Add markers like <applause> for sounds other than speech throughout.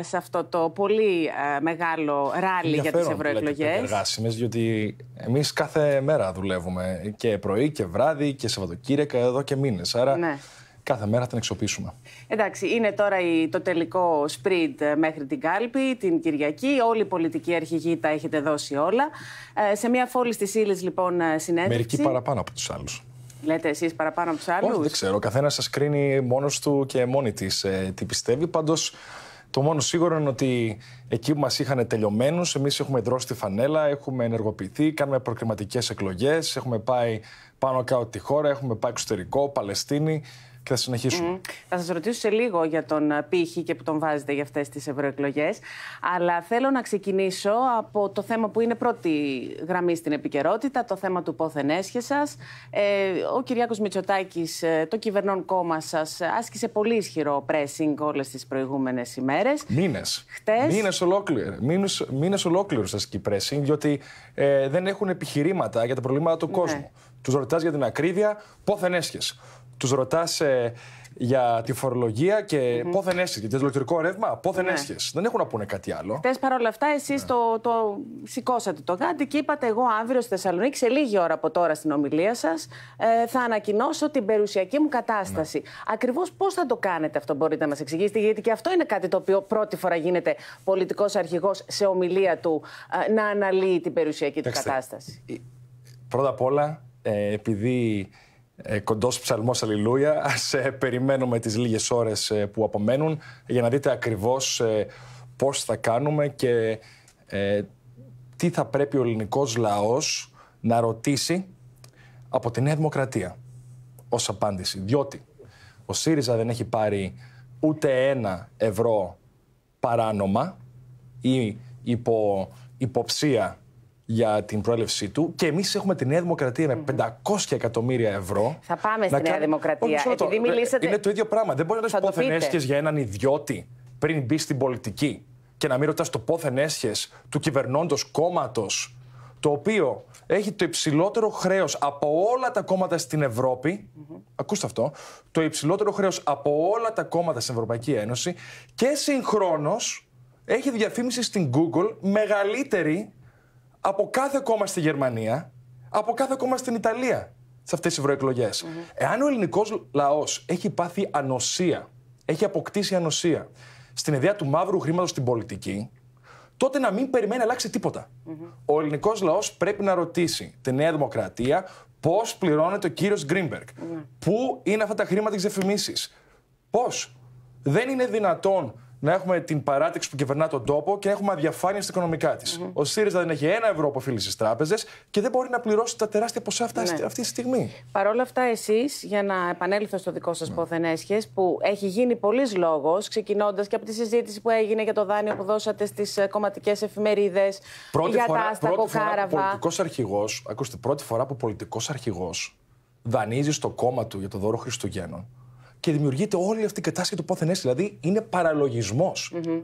σε αυτό το πολύ ε, μεγάλο ράλι για τις ευρωεκλογέ. Είναι διότι εμείς κάθε μέρα δουλεύουμε και πρωί και βράδυ και Σαββατοκύριακα εδώ και μήνες. Άρα ναι. κάθε μέρα την εξοπλίσουμε. Εντάξει, είναι τώρα η, το τελικό σπριντ ε, μέχρι την κάλπη, την Κυριακή. Όλη η πολιτική αρχηγή τα έχετε δώσει όλα. Ε, σε μια φόλη τη ύλη λοιπόν ε, συνέντευξη. Μερικοί παραπάνω από τους άλλους. Λέτε εσείς παραπάνω από τους άλλου. Δεν ξέρω. καθένας σας κρίνει μόνος του και μόνη της ε, τι πιστεύει. Πάντως, το μόνο σίγουρο είναι ότι εκεί που μας είχαν τελειωμένους, εμείς έχουμε δρώσει τη φανέλα, έχουμε ενεργοποιηθεί, κάνουμε προκριματικές εκλογές, έχουμε πάει πάνω κάτω τη χώρα, έχουμε πάει εξωτερικό, Παλαιστίνη και θα συνεχίσουμε. Mm. Θα σας ρωτήσω σε λίγο για τον ε, πύχη και που τον βάζετε για αυτές τις ευρωεκλογές. Αλλά θέλω να ξεκινήσω από το θέμα που είναι πρώτη γραμμή στην επικαιρότητα, το θέμα του πόθεν έσχεσα. Ε, ο Κυριάκος Μητσοτάκης, ε, το κυβερνών κόμμα σας, ε, άσκησε πολύ ισχυρό pressing όλες τις προηγούμενες ημέρες. Μήνες. Χτες. Μήνες ολόκληρου. Μήνε ολόκληρου ασκεί pressing, διότι δεν έχουν επιχειρήματα για τα προβλήματα του ναι. κόσμου. Τους ρωτάς για την ακρίβεια, πόθεν έσχεσαι τους ρωτάς ε, για τη φορολογία και mm-hmm. πόθεν έσχεσαι. Για το ηλεκτρικό ρεύμα, πόθεν ναι. έσχεσαι. Δεν έχουν να πούνε κάτι άλλο. Χθες παρόλα αυτά, εσείς ναι. το, το σηκώσατε το γάντι και είπατε εγώ αύριο στη Θεσσαλονίκη, σε λίγη ώρα από τώρα στην ομιλία σας, ε, θα ανακοινώσω την περιουσιακή μου κατάσταση. Ναι. Ακριβώς πώς θα το κάνετε αυτό, μπορείτε να μας εξηγήσετε, γιατί και αυτό είναι κάτι το οποίο πρώτη φορά γίνεται πολιτικός αρχηγός σε ομιλία του ε, να αναλύει την περιουσιακή του κατάσταση. Πρώτα απ' όλα, επειδή ε, κοντός ψαλμός αλληλούια. Ας ε, περιμένουμε τις λίγες ώρες ε, που απομένουν για να δείτε ακριβώς ε, πώς θα κάνουμε και ε, τι θα πρέπει ο ελληνικός λαός να ρωτήσει από τη Νέα Δημοκρατία ως απάντηση. Διότι ο ΣΥΡΙΖΑ δεν έχει πάρει ούτε ένα ευρώ παράνομα ή υπό υποψία για την προέλευσή του. Και εμείς έχουμε τη Νέα Δημοκρατία με 500 εκατομμύρια ευρώ. Θα πάμε στη Νέα Δημοκρατία. Όχι, Επειδή ε, μιλήσατε... Είναι το ίδιο πράγμα. Δεν μπορεί να λες πόθεν για έναν ιδιώτη πριν μπει στην πολιτική και να μην ρωτάς το πόθεν του κυβερνώντος κόμματος το οποίο έχει το υψηλότερο χρέος από όλα τα κόμματα στην Ευρώπη. Ακούστε αυτό. Το υψηλότερο χρέος από όλα τα κόμματα στην Ευρωπαϊκή Ένωση και συγχρόνως έχει διαφήμιση στην Google μεγαλύτερη από κάθε κόμμα στη Γερμανία, από κάθε κόμμα στην Ιταλία σε αυτές τις ευρωεκλογές. Εάν ο ελληνικός λαός έχει πάθει ανοσία, έχει αποκτήσει ανοσία στην ιδέα του μαύρου χρήματος στην πολιτική, τότε να μην περιμένει να αλλάξει τίποτα. Ο ελληνικός λαός πρέπει να ρωτήσει τη Νέα Δημοκρατία πώς πληρώνεται ο κύριος Γκρίνμπεργκ, πού είναι αυτά τα χρήματα της διαφημίσει, πώς. Δεν είναι δυνατόν να έχουμε την παράτηξη που κυβερνά τον τόπο και να έχουμε αδιαφάνεια στα οικονομικά της. Ο ΣΥΡΙΖΑ δεν έχει ένα ευρώ αποφύλει στις τράπεζες και δεν μπορεί να πληρώσει τα τεράστια ποσά αυτά ναι. αυτή τη στιγμή. Παρ' όλα αυτά, εσείς, για να επανέλθω στο δικό σας ναι. πόθενέσχες, που έχει γίνει πολλής λόγος, ξεκινώντας και από τη συζήτηση που έγινε για το δάνειο που δώσατε στις ε, κομματικές εφημερίδες, για φορά, τα άστακο κάραβα. Πολιτικός αρχηγός, ακούστε, πρώτη φορά που πολιτικός αρχηγός δανείζει στο κόμμα του για το δώρο Χριστουγέννων και δημιουργείται όλη αυτή η κατάσταση του πόθεν Δηλαδή παραλογισμό. παραλογισμός. Mm-hmm.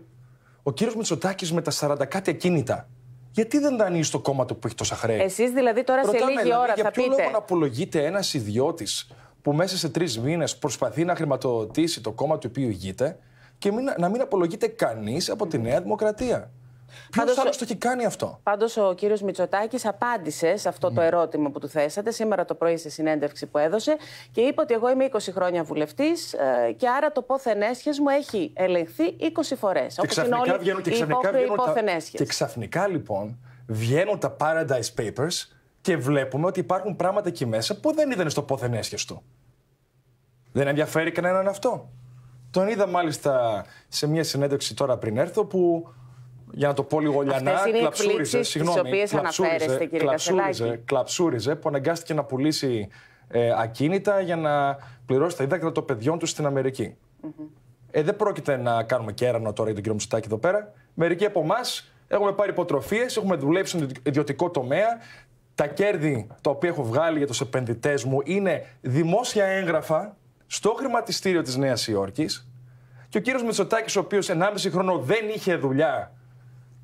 Ο κύριος Μητσοτάκης με τα 40 κάτι ακίνητα. Γιατί δεν δανείζει το κόμμα του που έχει τόσα χρέη. Εσείς δηλαδή τώρα Ρωτάμε, σε λίγη δηλαδή, ώρα για ποιο λόγο να απολογείται ένας ιδιώτης που μέσα σε τρεις μήνες προσπαθεί να χρηματοδοτήσει το κόμμα του οποίου ηγείται και μην, να μην απολογείται κανείς από τη Νέα Δημοκρατία. Ποιος άλλος το έχει κάνει αυτό. Πάντως, ο κύριος Μητσοτάκης απάντησε σε αυτό το ναι. ερώτημα που του θέσατε σήμερα το πρωί στη συνέντευξη που έδωσε και είπε ότι εγώ είμαι 20 χρόνια βουλευτής ε, και άρα το πόθεν μου έχει ελεγχθεί 20 φορές. Και, ξαφνικά βγαίνουν και ξαφνικά βγαίνουν τα... Και ξαφνικά λοιπόν βγαίνουν τα Paradise Papers και βλέπουμε ότι υπάρχουν πράγματα εκεί μέσα που δεν είδαν στο πόθεν του. Δεν ενδιαφέρει κανέναν αυτό. Τον είδα μάλιστα σε μια συνέντευξη τώρα πριν έρθω που για να το πω λίγο λιανά, κλαψούριζε. Συγγνώμη, κλαψούριζε, κλαψούριζε, κλαψούριζε που αναγκάστηκε να πουλήσει ε, ακίνητα για να πληρώσει τα δίδακτα των παιδιών του στην αμερικη Ε, δεν πρόκειται να κάνουμε κέρανο τώρα για τον κύριο Μητσοτάκη εδώ πέρα. Μερικοί από εμάς έχουμε πάρει υποτροφίες, έχουμε δουλέψει στον ιδιωτικό τομέα. Τα κέρδη τα οποία έχω βγάλει για τους επενδυτές μου είναι δημόσια έγγραφα στο χρηματιστήριο της Νέας Υόρκης. Και ο κύριος Μητσοτάκης, ο οποίος 1,5 χρόνο δεν είχε δουλειά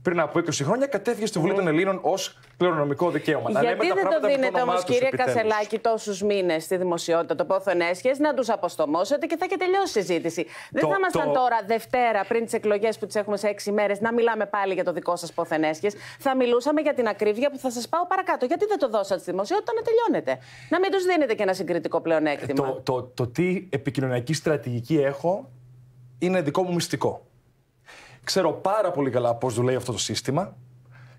πριν από 20 χρόνια κατέφυγε στη Βουλή ναι. των Ελλήνων ως κληρονομικό δικαίωμα. Γιατί λέμε δεν τα το δίνετε όμω, κύριε Κασελάκη, τόσους μήνες στη δημοσιότητα το πόθο ενέσχε να τους αποστομώσετε και θα είχε τελειώσει η συζήτηση. δεν θα ήμασταν το... τώρα Δευτέρα πριν τις εκλογές που τις έχουμε σε 6 μέρες να μιλάμε πάλι για το δικό σας πόθο ενέσχε. Θα μιλούσαμε για την ακρίβεια που θα σας πάω παρακάτω. Γιατί δεν το δώσατε στη δημοσιότητα να τελειώνετε. Να μην τους δίνετε και ένα συγκριτικό πλεονέκτημα. Το, ε, το, το, το τι επικοινωνιακή στρατηγική έχω είναι δικό μου μυστικό. Ξέρω πάρα πολύ καλά πώς δουλεύει αυτό το σύστημα.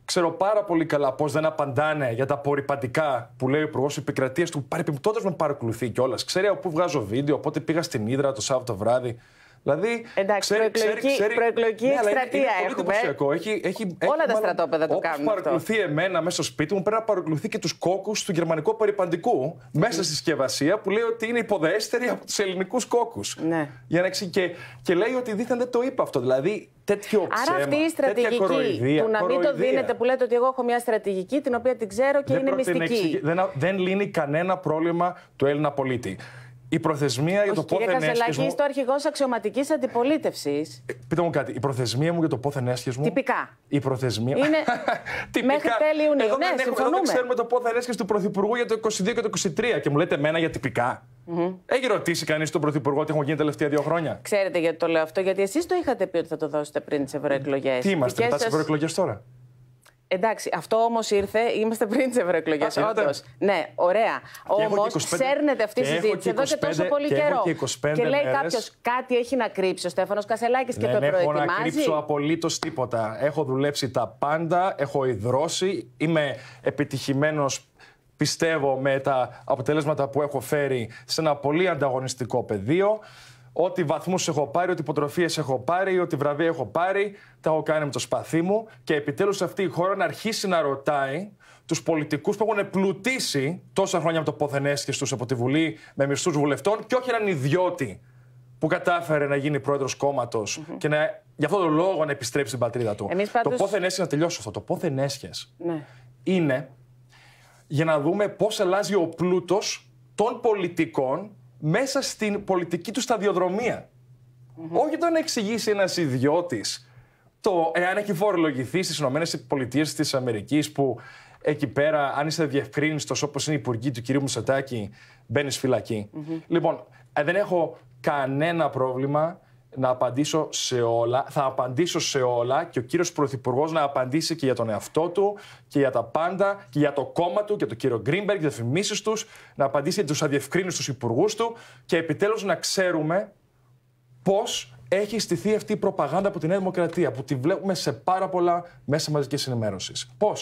Ξέρω πάρα πολύ καλά πώς δεν απαντάνε για τα απορριπαντικά που λέει ο Υπουργός Επικρατείας του. Παρεπιπτόντως με παρακολουθεί κιόλας. Ξέρει από πού βγάζω βίντεο, πότε πήγα στην Ήδρα το Σάββατο βράδυ. Δηλαδή, Εντάξει, προεκλογική, ξέρει, ναι, εκστρατεία έχουμε. έχει, έχει, Όλα τα στρατόπεδα το κάνουν. Όποιο παρακολουθεί αυτό. εμένα μέσα στο σπίτι μου, πρέπει να παρακολουθεί και τους κόκκους του γερμανικού περιπαντικού μέσα στη συσκευασία που λέει ότι είναι υποδέστερη από τους ελληνικούς κόκκους. Ναι. Για να Και, λέει ότι δίθεν δεν το είπε αυτό. Δηλαδή, τέτοιο ψέμα, Άρα αυτή η στρατηγική που να μην το δίνετε που λέτε ότι εγώ έχω μια στρατηγική την οποία την ξέρω και είναι μυστική. Δεν, δεν λύνει κανένα πρόβλημα του Έλληνα πολίτη η προθεσμία για το πόθεν ενέσχεσμο. Κύριε Κασελακή, είστε ο αρχηγός αξιωματικής αντιπολίτευσης. Ε, πείτε μου κάτι, η προθεσμία μου για το πόθεν Μου... Τυπικά. Η προθεσμία. Είναι <laughs> Τυπικά. μέχρι τέλη Ιουνίου. ναι, δεν έχουμε, δεν ξέρουμε το πόθεν ενέσχεσαι του Πρωθυπουργού για το 22 και το 23. Και μου λέτε εμένα για τυπικά. Mm-hmm. Έχει ρωτήσει κανείς τον Πρωθυπουργό ότι έχουν γίνει τα τελευταία δύο χρόνια. Ξέρετε γιατί το λέω αυτό, γιατί εσείς το είχατε πει ότι θα το δώσετε πριν τις ευρωεκλογές. Τι είμαστε μετά τις ευρωεκλογές τώρα. Εντάξει, αυτό όμως ήρθε. Είμαστε πριν τις ευρωεκλογές. Όντως. Ναι, ωραία. Όμω ξέρνετε αυτή τη συζήτηση εδώ και τόσο πολύ και καιρό. Και, και λέει κάποιος κάτι έχει να κρύψει ο Στέφανος Κασελάκης και το προετοιμάζει. Δεν έχω να κρύψω απολύτως τίποτα. Έχω δουλέψει τα πάντα, έχω ιδρώσει, είμαι επιτυχημένος πιστεύω με τα αποτελέσματα που έχω φέρει σε ένα πολύ ανταγωνιστικό πεδίο. Ό,τι βαθμούς έχω πάρει, ό,τι υποτροφίες έχω πάρει, ό,τι βραβεία έχω πάρει, τα έχω κάνει με το σπαθί μου. Και επιτέλους αυτή η χώρα να αρχίσει να ρωτάει τους πολιτικούς που έχουν πλουτίσει τόσα χρόνια από το πόθεν τους από τη Βουλή με μισθούς βουλευτών και όχι έναν ιδιώτη που κατάφερε να γίνει πρόεδρος και να γι' αυτόν τον λόγο να επιστρέψει στην πατρίδα του. Το πόθεν είναι να τελειώσω αυτό. Το πόθεν ναι. είναι για να δούμε πώς αλλάζει ο πλούτος των πολιτικών μέσα στην πολιτική του σταδιοδρομια Όχι το να εξηγήσει ένας ιδιώτης το εάν έχει φορολογηθεί στις ΗΠΑ της Αμερικής, που εκεί πέρα, αν είσαι διευκρίνητο όπως είναι η υπουργή του κυριου μουσεντακη Μουσατάκη, μπαίνεις Λοιπόν, ε, δεν έχω κανένα πρόβλημα να απαντήσω σε όλα. Θα απαντήσω σε όλα και ο κύριος Πρωθυπουργός να απαντήσει και για τον εαυτό του και για τα πάντα και για το κόμμα του και τον κύριο Γκρίνμπεργκ, για τις διαφημίσεις τους, να απαντήσει για του αδιευκρίνητου υπουργούς του και επιτέλους να ξέρουμε πώς έχει στηθεί αυτή η προπαγάνδα από τη Νέα Δημοκρατία που τη βλέπουμε σε πάρα πολλά μέσα μαζικής ενημέρωσης. Πώς.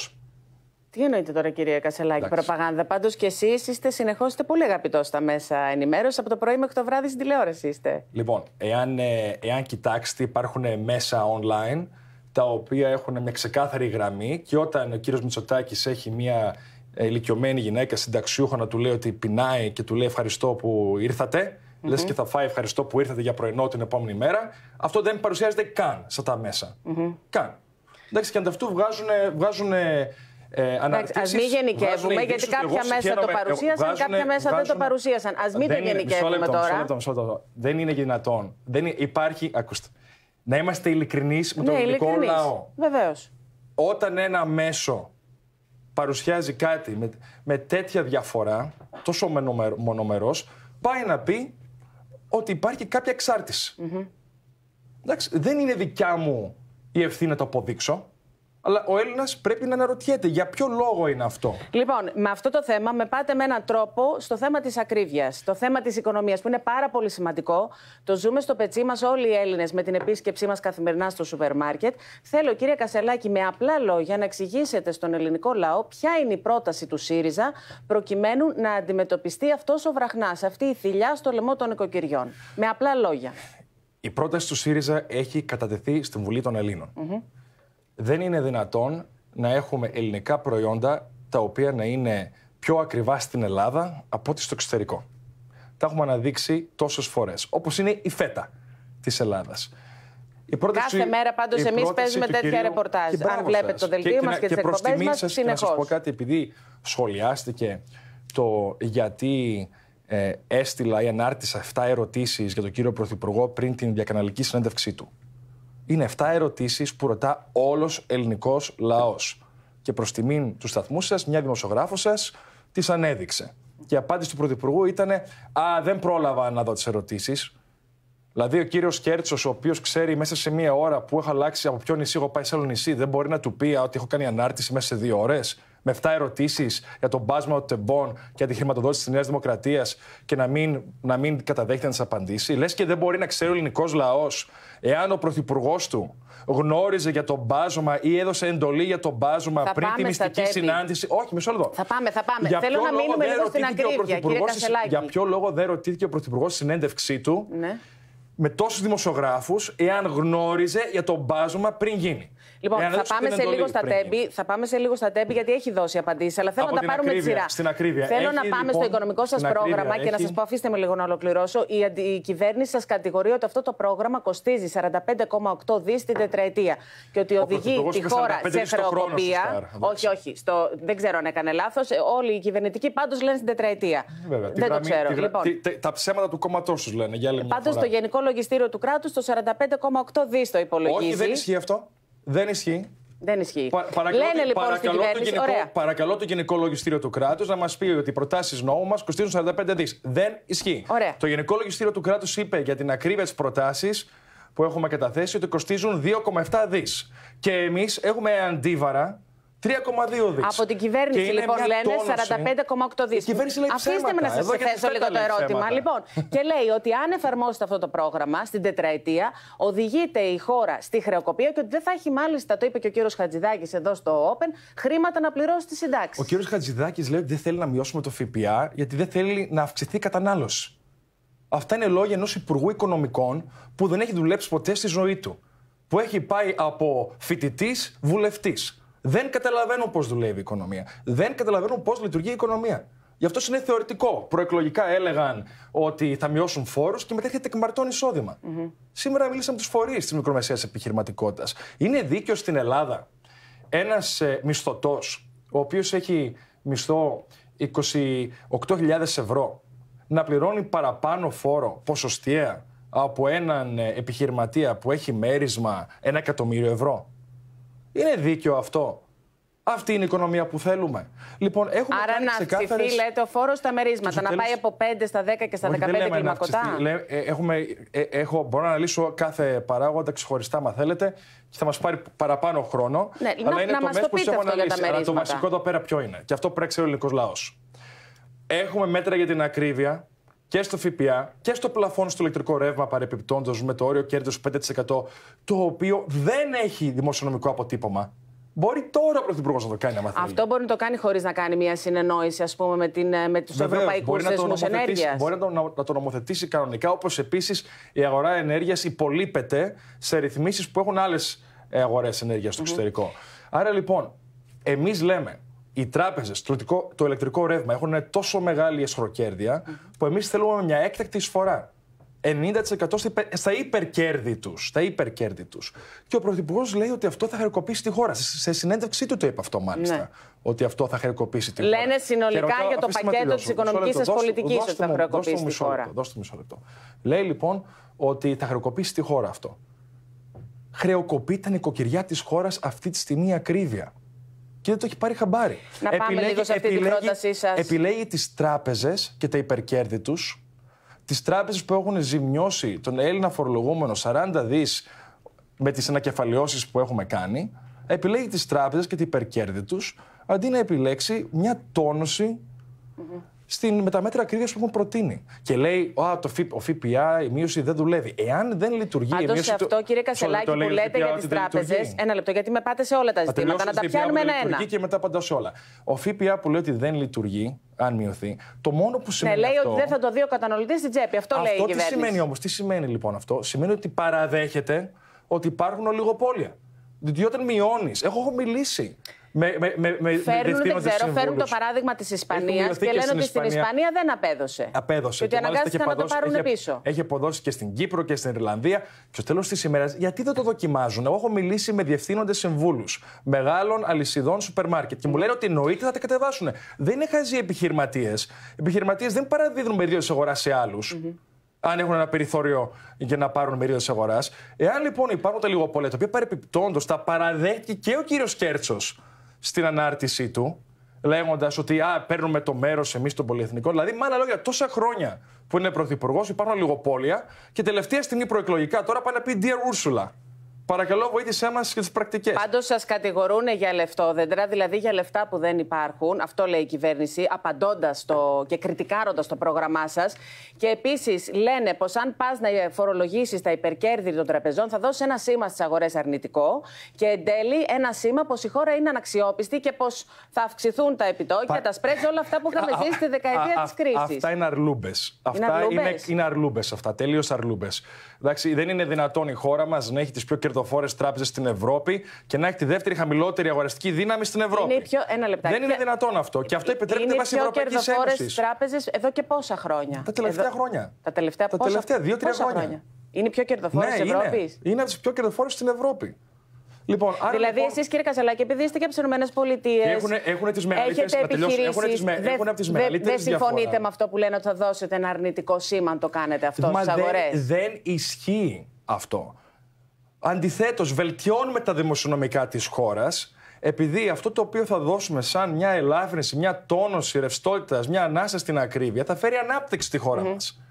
Τι εννοείτε τώρα, κυρία Κασελάκη, προπαγάνδα. Πάντως και εσείς είστε συνεχώς πολύ αγαπητός στα μέσα ενημέρωσης. Από το πρωί μέχρι το βράδυ στην τηλεόραση είστε. Λοιπόν, εάν, ε, εάν κοιτάξετε, υπάρχουν μέσα online τα οποία έχουν μια ξεκάθαρη γραμμή και όταν ο κύριος Μητσοτάκης έχει μια ηλικιωμένη γυναίκα συνταξιούχο να του λέει ότι πεινάει και του λέει ευχαριστώ που ήρθατε, Mm-hmm. Λες και θα φάει ευχαριστώ που ήρθατε για πρωινό την επόμενη μέρα. Αυτό δεν παρουσιάζεται καν στα τα μέσα. Mm-hmm. Καν. Εντάξει, και ανταυτού βγάζουν, βγάζουν ε, αναρτήσεις. Ας μην γενικεύουμε, γιατί κάποια μέσα το παρουσίασαν, κάποια μέσα δεν το παρουσίασαν. Ας μην το γενικεύουμε τώρα. Δεν είναι δυνατόν. Δεν υπάρχει. Ακούστε. Να είμαστε ειλικρινείς με τον ναι, ελληνικό λαό. βεβαίως. Όταν ένα μέσο παρουσιάζει κάτι με, τέτοια διαφορά, τόσο μονομερός, πάει να πει ότι υπάρχει κάποια εξάρτηση. Εντάξει, δεν είναι δικιά μου η ευθύνη να το αποδείξω αλλά ο Έλληνας πρέπει να αναρωτιέται για ποιο λόγο είναι αυτό. Λοιπόν, με αυτό το θέμα με πάτε με έναν τρόπο στο θέμα της ακρίβειας, το θέμα της οικονομίας που είναι πάρα πολύ σημαντικό. Το ζούμε στο πετσί μας όλοι οι Έλληνες με την επίσκεψή μας καθημερινά στο σούπερ μάρκετ. Θέλω, κύριε Κασελάκη, με απλά λόγια να εξηγήσετε στον ελληνικό λαό ποια είναι η πρόταση του ΣΥΡΙΖΑ προκειμένου να αντιμετωπιστεί αυτός ο βραχνάς, αυτή η θηλιά στο λαιμό των οικοκυριών. Με απλά λόγια. Η πρόταση του ΣΥΡΙΖΑ έχει κατατεθεί στην Βουλή των Ελλήνων δεν είναι δυνατόν να έχουμε ελληνικά προϊόντα τα οποία να είναι πιο ακριβά στην Ελλάδα από ό,τι στο εξωτερικό. Τα έχουμε αναδείξει τόσες φορές. Όπως είναι η φέτα της Ελλάδας. Κάθε μέρα πάντως εμεί παίζουμε τέτοια κυρίου... ρεπορτάζ. Αν βλέπετε το δελτίο μα και, και τι εκπομπές μας, συνεχώ. Να σας πω κάτι, επειδή σχολιάστηκε το γιατί ε, έστειλα ή ανάρτησα 7 ερωτήσεις για τον κύριο Πρωθυπουργό πριν την διακαναλική συνέντευξή του. Είναι 7 ερωτήσεις που ρωτά όλος ελληνικός λαός. Και προς τιμήν του σταθμού σας, μια δημοσιογράφος σας τις ανέδειξε. Και η απάντηση του Πρωθυπουργού ήταν Α, δεν πρόλαβα να δω τις ερωτήσεις. Δηλαδή, ο κύριος Κέρτσος, ο οποίος ξέρει μέσα σε μία ώρα που έχω αλλάξει από ποιο νησί έχω πάει σε άλλο νησί, δεν μπορεί να του πει ότι έχω κάνει ανάρτηση μέσα σε δύο ώρες με 7 ερωτήσεις για τον πάσμα των τεμπών και τη χρηματοδότηση της Νέας Δημοκρατίας και να μην, να μην καταδέχεται να τις απαντήσει. Λες και δεν μπορεί να ξέρει ο ελληνικός λαός εάν ο πρωθυπουργός του γνώριζε για τον πάσμα ή έδωσε εντολή για τον πάσμα πριν τη μυστική συνάντηση. Όχι, μισό λεπτό. Θα πάμε, θα πάμε. Για Θέλω να μείνουμε λίγο στην ακρίβεια, κύριε Για ποιο λόγο δεν ρωτήθηκε ο πρωθυπουργός στη συνέντευξή του. Ναι με τόσους δημοσιογράφους εάν γνώριζε για τον μπάζωμα πριν γίνει. Λοιπόν, θα, πάμε σε λίγο στα τέμπη, θα πάμε σε λίγο στα τέμπη, γιατί έχει δώσει απαντήσεις, αλλά θέλω Από να τα πάρουμε ακρίβεια, σειρά. Στην ακρίβεια. Θέλω έχει, να πάμε λοιπόν, στο οικονομικό σας πρόγραμμα και να σας πω, αφήστε με λίγο να ολοκληρώσω. Η, η κυβέρνηση σας κατηγορεί ότι αυτό το πρόγραμμα κοστίζει 45,8 δις την τετραετία και ότι οδηγεί τη χώρα σε χρεοκοπία. Όχι, όχι. Στο, δεν ξέρω αν έκανε λάθος. Ε, όλοι οι κυβερνητικοί πάντως λένε στην τετραετία. δεν το ξέρω. Λοιπόν. Τα ψέματα του κόμματός σου λένε. Πάντω το Γενικό Λογιστήριο του κράτους το 45,8 δις το υπολογίζει. Όχι, δεν ισχύει αυτό. Δεν ισχύει. Δεν ισχύει. παρακαλώ, το λοιπόν γενικό, ωραία. Λογιστήριο του Κράτους να μας πει ότι οι προτάσεις νόμου μας κοστίζουν 45 δις. Δεν ισχύει. Το Γενικό Λογιστήριο του Κράτους είπε για την ακρίβεια της προτάσεις που έχουμε καταθέσει ότι κοστίζουν 2,7 δις. Και εμείς έχουμε αντίβαρα 3,2 Από την κυβέρνηση λοιπόν λένε 45,8 δι. Αφήστε με να σας θέσω λίγο το ερώτημα. Λοιπόν, και λέει ότι αν εφαρμόσετε αυτό το πρόγραμμα στην τετραετία, οδηγείται η χώρα στη χρεοκοπία και ότι δεν θα έχει μάλιστα, το είπε και ο κύριος Χατζηδάκης εδώ στο Open, χρήματα να πληρώσει τη συντάξη. Ο κύριος Χατζηδάκης λέει ότι δεν θέλει να μειώσουμε το ΦΠΑ γιατί δεν θέλει να αυξηθεί η κατανάλωση. Αυτά είναι λόγια ενός Υπουργού Οικονομικών που δεν έχει δουλέψει ποτέ στη ζωή του. Που έχει πάει από φοιτητής βουλευτής δεν καταλαβαίνουν πώς δουλεύει η οικονομία. Δεν καταλαβαίνουν πώς λειτουργεί η οικονομία. Γι' αυτό είναι θεωρητικό. Προεκλογικά έλεγαν ότι θα μειώσουν φόρους και μετά έρχεται εκμαρτών Σήμερα μίλησαμε τους φορείς της μικρομεσαίας επιχειρηματικότητας. Είναι δίκαιο στην Ελλάδα ένας ε, μισθωτός, ο οποίος έχει μισθό 28.000 ευρώ, να πληρώνει παραπάνω φόρο ποσοστιαία από έναν ε, επιχειρηματία που έχει μέρισμα ένα εκατομμύριο ευρώ. Είναι δίκαιο αυτό. Αυτή είναι η οικονομία που θέλουμε. Λοιπόν, έχουμε Άρα να ξεκάθαρες... αυξηθεί, λέτε, ο φόρος στα μερίσματα. Να πάει από 5 στα 10 και στα Όχι, 15 δεν λέμε κλιμακωτά. Λέμε, ε, έχουμε, ε, έχω, μπορώ να αναλύσω κάθε παράγοντα ξεχωριστά, μα θέλετε, και θα μας πάρει παραπάνω χρόνο. Ναι, αλλά να, είναι να το μέσο που έχουμε μερίσματα. Αλλά το βασικό εδώ πέρα ποιο είναι. Και αυτό πρέπει να ξέρει ο ελληνικός λαός. Έχουμε μέτρα για την ακρίβεια, και στο ΦΠΑ και στο πλαφόν στο ηλεκτρικό ρεύμα παρεπιπτόντως με το όριο κέρδο 5%, το οποίο δεν έχει δημοσιονομικό αποτύπωμα. Μπορεί τώρα ο Πρωθυπουργός να το κάνει, να μαθαίνει. Αυτό μπορεί να το κάνει χωρίς να κάνει μια συνεννόηση, πούμε, με, την, με τους ευρωπαϊκού θεσμού ενέργειας. Μπορεί να το, να, το νομοθετήσει κανονικά, όπως επίσης η αγορά ενέργειας υπολείπεται σε ρυθμίσεις που έχουν άλλες αγορές ενέργειας στο εξωτερικό. Άρα λοιπόν, εμείς λέμε οι τράπεζες, το, το ηλεκτρικό ρεύμα έχουν τόσο μεγάλη εσχροκέρδεια που εμείς θέλουμε μια έκτακτη εισφορά. 90% στα υπερκέρδη τους. Και ο Πρωθυπουργός λέει ότι αυτό θα χρεοκοπήσει τη χώρα. Σε συνέντευξή του το είπε αυτό, μάλιστα. Ναι. Ότι αυτό θα χρεοκοπήσει τη χώρα. Λένε συνολικά για το πακέτο τη οικονομικής σας πολιτική ότι θα χρεοκοπήσει τη χώρα. Δώστε μισό λεπτό. Λέει λοιπόν ότι θα χρεοκοπήσει τη χώρα αυτό. Χρεοκοπεί τα νοικοκυριά της χώρας αυτή τη στιγμή ακρίβεια και δεν το έχει πάρει χαμπάρι. Να πάμε επιλέγει, λίγο σε αυτή επιλέγει, την πρότασή Επιλέγει τις τράπεζες και τα υπερκέρδη τους, τις τράπεζες που έχουν ζημιώσει τον Έλληνα φορολογούμενο 40 δις με τις ανακεφαλαιώσεις που έχουμε κάνει. Επιλέγει τις τράπεζες και τα υπερκέρδη τους, αντί να επιλέξει μια τονωση στην, με τα μέτρα ακρίβεια που έχουν προτείνει. Και λέει, ο ΦΠΑ, η μείωση δεν δουλεύει. Εάν δεν λειτουργεί. Πάντω σε αυτό, το... κύριε Κασελάκη, που λέτε για τι τράπεζες. Ένα λεπτό, γιατί με πάτε σε όλα τα ζητήματα. Να τα πιάνουμε ένα-ένα. Και μετά πάντα σε όλα. Ο ΦΠΑ που λέει ότι δεν λειτουργεί, αν μειωθεί, το μόνο που ναι, σημαίνει. Ναι, λέει ότι δεν θα το δει ο καταναλωτής στην τσέπη. Αυτό, λέει η κυβέρνηση. Τι σημαίνει όμως, τι σημαίνει λοιπόν αυτό. Σημαίνει ότι παραδέχεται ότι υπάρχουν ολιγοπόλια. Διότι όταν μειώνεις, έχω μιλήσει με, με, με, φέρνουν, δεν ξέρω, φέρνουν το παράδειγμα της Ισπανία και, και λένε ότι στην Ισπανία δεν απέδωσε. Απέδωσε. Και ότι αναγκάστηκαν να το πάρουν έχει, πίσω. Έχει αποδώσει και στην Κύπρο και στην Ιρλανδία. Και στο τέλος της ημέρας, γιατί δεν το δοκιμάζουν. Εγώ έχω μιλήσει με διευθύνοντες συμβούλους μεγάλων αλυσιδών σούπερ μάρκετ και μου λένε ότι εννοείται θα τα κατεβάσουν. Δεν είναι χαζοί επιχειρηματίες. Οι επιχειρηματίες δεν παραδίδουν μερίδε αγοράς σε αλλου αν έχουν ένα περιθώριο για να πάρουν μερίδε της αγοράς. Εάν λοιπόν υπάρχουν τα λιγοπολέ, τα οποία παρεπιπτόντως τα παραδέχτηκε και ο κύριος Κέρτσος στην ανάρτησή του, λέγοντας ότι α, παίρνουμε το μέρος εμείς των πολυεθνικών. Δηλαδή, με άλλα λόγια, τόσα χρόνια που είναι πρωθυπουργός, υπάρχουν λιγοπόλια και τελευταία στιγμή προεκλογικά τώρα πάνε να πει Dear Ursula. Παρακαλώ, βοήθησέ μας και τις πρακτικές. Πάντως, σας κατηγορούν για λεφτόδεντρα, δηλαδή για λεφτά που δεν υπάρχουν. Αυτό λέει η κυβέρνηση, απαντώντας το και κριτικάροντας το πρόγραμμά σας. Και επίσης λένε πως αν πας να φορολογήσεις τα υπερκέρδη των τραπεζών, θα δώσεις ένα σήμα στις αγορές αρνητικό και εν τέλει ένα σήμα πως η χώρα είναι αναξιόπιστη και πως θα αυξηθούν τα επιτόκια, τα σπρέτζ, όλα αυτά που είχαμε δει στη δεκαετία της κρίσης. Αυτά είναι αρλούμπες. Αυτά είναι, είναι αρλούμπες αυτά. Τέλειω αρλούμπες. Δεν είναι δυνατόν η χώρα μας να έχει τις πιο κερδοφόρες κερδοφόρε τράπεζες στην Ευρώπη και να έχει τη δεύτερη χαμηλότερη αγοραστική δύναμη στην Ευρώπη. Είναι πιο... Ένα λεπτά. Δεν είναι δυνατόν αυτό. Και αυτό επιτρέπεται βάσει Ευρωπαϊκής Ένωσης. κερδοφόρες τράπεζες εδώ και πόσα χρόνια. Τα τελευταία εδώ... χρόνια. Τα τελευταία, Τα τελευταία δύο-τρία χρόνια. χρόνια. Είναι πιο κερδοφόρες ναι, της Ευρώπης. Είναι, από τις πιο κερδοφόρες στην Ευρώπη. Λοιπόν, άρα δηλαδή, λοιπόν... εσείς κύριε Κασαλάκη, επειδή είστε και από τις ΗΠΑ. Έχουν, έχουν τις μεγαλύτερες επιχειρήσει. Δεν συμφωνείτε με αυτό που λένε ότι θα δώσετε ένα αρνητικό σήμα αν το κάνετε αυτό στι αγορές. Δεν ισχύει αυτό. Αντιθέτως, βελτιώνουμε τα δημοσιονομικά της χώρας, επειδή αυτό το οποίο θα δώσουμε σαν μια ελάφρυνση, μια τόνωση ρευστότητας, μια ανάσα στην ακρίβεια, θα φέρει ανάπτυξη στη χώρα mm-hmm. μας.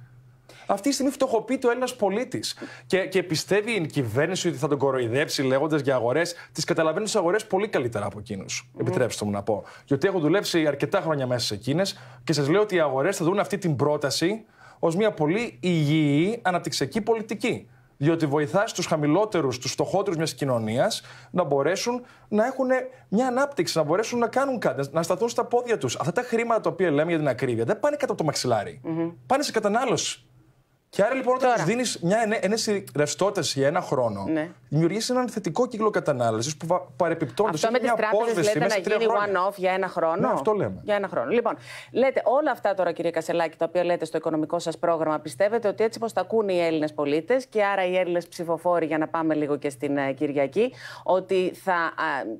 Αυτή τη στιγμή φτωχοποιείται ο Έλληνας πολίτης. Και, και πιστεύει η κυβέρνηση ότι θα τον κοροϊδέψει λέγοντας για αγορές. Τις καταλαβαίνω τι αγορές πολύ καλύτερα από εκείνους. Mm-hmm. Επιτρέψτε μου να πω. Γιατί έχω δουλέψει αρκετά χρόνια μέσα σε εκείνες και σας λέω ότι οι αγορές θα δουν αυτή την πρόταση ως μια πολύ υγιή αναπτυξιακή πολιτική διότι βοηθάς τους χαμηλότερους, τους φτωχότερους μιας κοινωνίας να μπορέσουν να έχουν μια ανάπτυξη, να μπορέσουν να κάνουν κάτι, να σταθούν στα πόδια τους. Αυτά τα χρήματα τα οποία λέμε για την ακρίβεια δεν πάνε κάτω το μαξιλαρι Πάνε σε κατανάλωση. Και άρα λοιπόν, όταν τους δίνεις μια ενέση ρευστότητας για ένα χρόνο, ναι δημιουργήσει έναν θετικό κύκλο κατανάλωσης που παρεπιπτόντω έχει μια απόσβεση μέσα λέτε γινει γίνει one-off για ένα χρόνο. Ναι, αυτό λέμε. Για ένα χρόνο. Λοιπόν, λέτε όλα αυτά τώρα, κύριε Κασελάκη, τα οποία λέτε στο οικονομικό σας πρόγραμμα, πιστεύετε ότι έτσι όπω τα ακούν οι Έλληνες πολίτες και άρα οι Έλληνες ψηφοφόροι, για να πάμε λίγο και στην ε, Κυριακή, ότι θα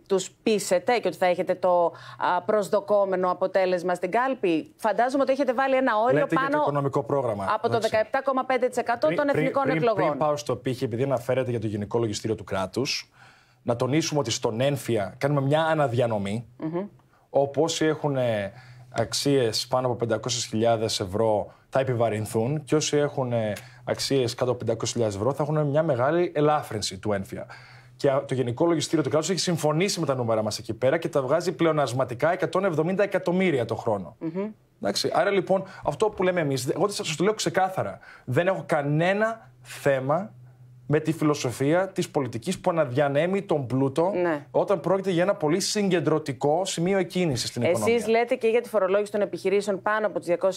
τους πείσετε και ότι θα έχετε το α, προσδοκόμενο αποτέλεσμα στην κάλπη. Φαντάζομαι ότι έχετε βάλει ένα όριο λέτε πάνω για το οικονομικό πρόγραμμα. από το 17,5% των εθνικών εκλογών. Πριν πάω στο πύχη, επειδή αναφέρεται για το γενικό λογιστικό του κράτους. Να τονίσουμε ότι στον ένφια κάνουμε μια αναδιανομή, mm-hmm. όπου όσοι έχουν ε, αξίες πάνω από 500.000 ευρώ θα επιβαρυνθούν και όσοι έχουν ε, αξίες κάτω από 500.000 ευρώ θα έχουν μια μεγάλη ελάφρυνση του ένφια. Και το Γενικό Λογιστήριο του Κράτους έχει συμφωνήσει με τα νούμερα μας εκεί πέρα και τα βγάζει πλεονασματικά 170 εκατομμύρια το χρονο Άρα λοιπόν, αυτό που λέμε εμείς, εγώ σας το λέω ξεκάθαρα. Δεν έχω κανένα θέμα με τη φιλοσοφία της πολιτικής που αναδιανέμει τον πλούτο ναι. όταν πρόκειται για ένα πολύ συγκεντρωτικό σημείο εκκίνησης στην Εσείς οικονομία. Εσεί λέτε και για τη φορολόγηση των επιχειρήσεων πάνω από τις 220.000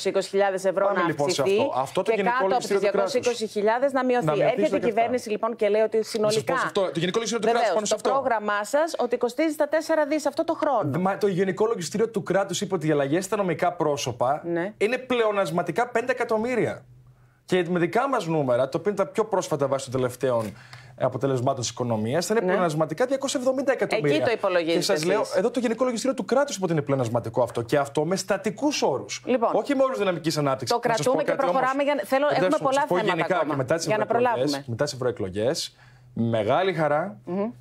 ευρώ Πάμε να λοιπόν αυξηθεί αυτό. Αυτό το και γενικό κάτω από τις 220.000 να μειωθεί. Έρχεται η κυβέρνηση λοιπόν και λέει ότι συνολικά. αυτό. Το Γενικό Λογιστήριο του Κράτους πάνω σε αυτό. Το πρόγραμμά σας ότι κοστίζει τα 4 δι αυτό το χρόνο. Μα το Γενικό Λογιστήριο του Κράτους είπε ότι οι αλλαγές στα νομικά πρόσωπα ναι. είναι πλεονασματικά 5 εκατομμύρια. Και με δικά μας νούμερα, το οποίο είναι τα πιο πρόσφατα βάσει των τελευταίων αποτελεσμάτων της οικονομίας, θα είναι ναι. πλεονασματικά 270 εκατομμύρια. Εκεί το υπολογίζετε. Και σας λέω, εδώ το Γενικό Λογιστήριο του κράτους είπε ότι είναι πλεονασματικό αυτό. Και αυτό με στατικούς όρους. Λοιπόν, Όχι με όρους δυναμικής ανάπτυξης. Το κρατούμε και προχωράμε. για... Θέλω, έχουμε πολλά θέματα. για να προλάβουμε. μετά τις ευρωεκλογές, μεγάλη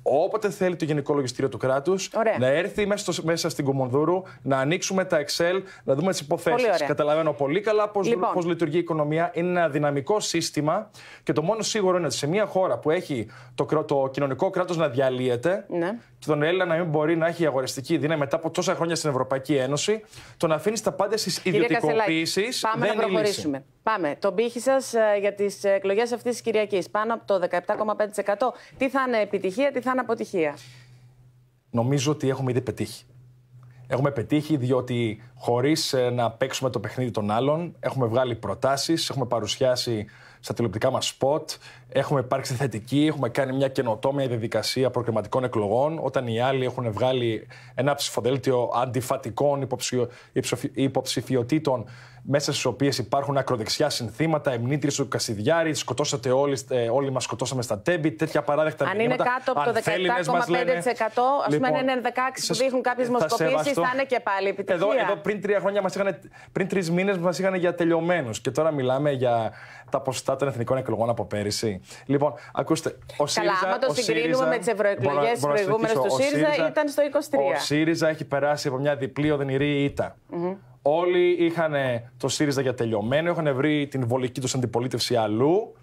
όποτε θέλει το Γενικό Λογιστήριο του κράτους, να έρθει μέσα, μέσα στην Κομονδούρου, να ανοίξουμε τα Excel, να δούμε τις υποθέσεις. Καταλαβαίνω πολύ καλά πώς λοιπόν. Πώς λειτουργεί η οικονομία. Είναι ένα δυναμικό σύστημα και το μόνο σίγουρο είναι ότι σε μια χώρα που έχει το, το κοινωνικό κράτος να διαλύεται ναι τον Έλληνα να μην μπορεί να έχει αγοραστική δύναμη μετά από τόσα χρόνια στην Ευρωπαϊκή Ένωση, το να αφήνει τα πάντα στις ιδιωτικοποιήσει. Πάμε να προχωρήσουμε. Πάμε. το πύχη σας ε, για τις ε, εκλογές αυτής της Κυριακής. Πάνω από το 17,5%. Τι θα είναι επιτυχία, τι θα είναι αποτυχία. Νομίζω ότι έχουμε ήδη πετύχει. Έχουμε πετύχει διότι χωρίς ε, να παίξουμε το παιχνίδι των άλλων, έχουμε βγάλει προτάσεις, έχουμε παρουσιάσει στα τηλεοπτικά μας σποτ. Έχουμε υπάρξει θετικοί, έχουμε κάνει μια καινοτόμια διαδικασία προκριματικών εκλογών. Όταν οι άλλοι έχουν βγάλει ένα ψηφοδέλτιο αντιφατικών υποψηφιωτήτων μέσα στις οποίες υπάρχουν ακροδεξιά συνθήματα, εμνήτριε του Κασιδιάρης, σκοτώσατε όλοι, ε, όλοι μας σκοτώσαμε στα τέμπη, τέτοια παράδεκτα Αν Αν είναι κάτω από το 17,5%, ας πούμε, λοιπόν, είναι 16 που δείχνουν κάποιες δημοσκοπήσει, ε, θα είναι και πάλι επιτυχία. Εδώ, εδώ πριν τρία χρόνια, μας, είχαν, πριν τρεις μήνες, μας είχαν για τελειωμένους και τώρα μιλάμε για τα ποσοστά των εθνικών εκλογών από πέρυσι. Λοιπόν, ακούστε. Ο ΣΥΡΙΖΑ, Καλά, άμα το συγκρίνουμε με τις ευρωεκλογές προηγούμενες του ΣΥΡΙΖΑ, ήταν στο 23. Ο ΣΥΡΙΖΑ έχει περάσει από μια διπλή οδυνηρή Όλοι είχαν το ΣΥΡΙΖΑ για τελειωμένο, είχαν βρει την βολική τους αντιπολίτευση αλλού.